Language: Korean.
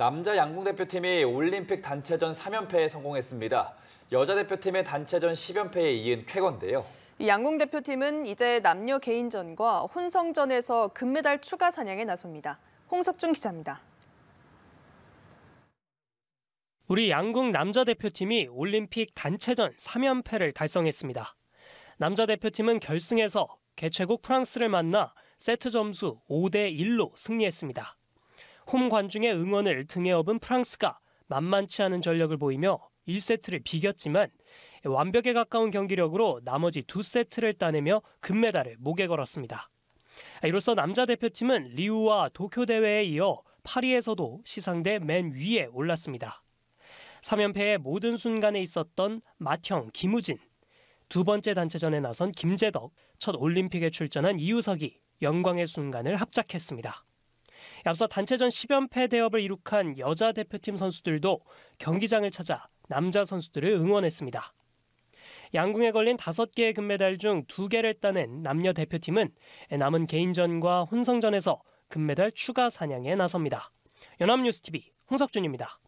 남자 양궁 대표팀이 올림픽 단체전 3연패에 성공했습니다. 여자 대표팀의 단체전 10연패에 이은 쾌건데요 양궁 대표팀은 이제 남녀 개인전과 혼성전에서 금메달 추가 사냥에 나섭니다. 홍석준 기자입니다. 우리 양궁 남자 대표팀이 올림픽 단체전 3연패를 달성했습니다. 남자 대표팀은 결승에서 개최국 프랑스를 만나 세트 점수 5대 1로 승리했습니다. 홈 관중의 응원을 등에 업은 프랑스가 만만치 않은 전력을 보이며 1세트를 비겼지만 완벽에 가까운 경기력으로 나머지 두 세트를 따내며 금메달을 목에 걸었습니다. 이로써 남자 대표팀은 리우와 도쿄 대회에 이어 파리에서도 시상대 맨 위에 올랐습니다. 3연패의 모든 순간에 있었던 맏형 김우진, 두 번째 단체전에 나선 김재덕, 첫 올림픽에 출전한 이우석이 영광의 순간을 합작했습니다. 앞서 단체전 10연패 대업을 이룩한 여자 대표팀 선수들도 경기장을 찾아 남자 선수들을 응원했습니다. 양궁에 걸린 5개의 금메달 중 2개를 따낸 남녀 대표팀은 남은 개인전과 혼성전에서 금메달 추가 사냥에 나섭니다. 연합뉴스TV 홍석준입니다.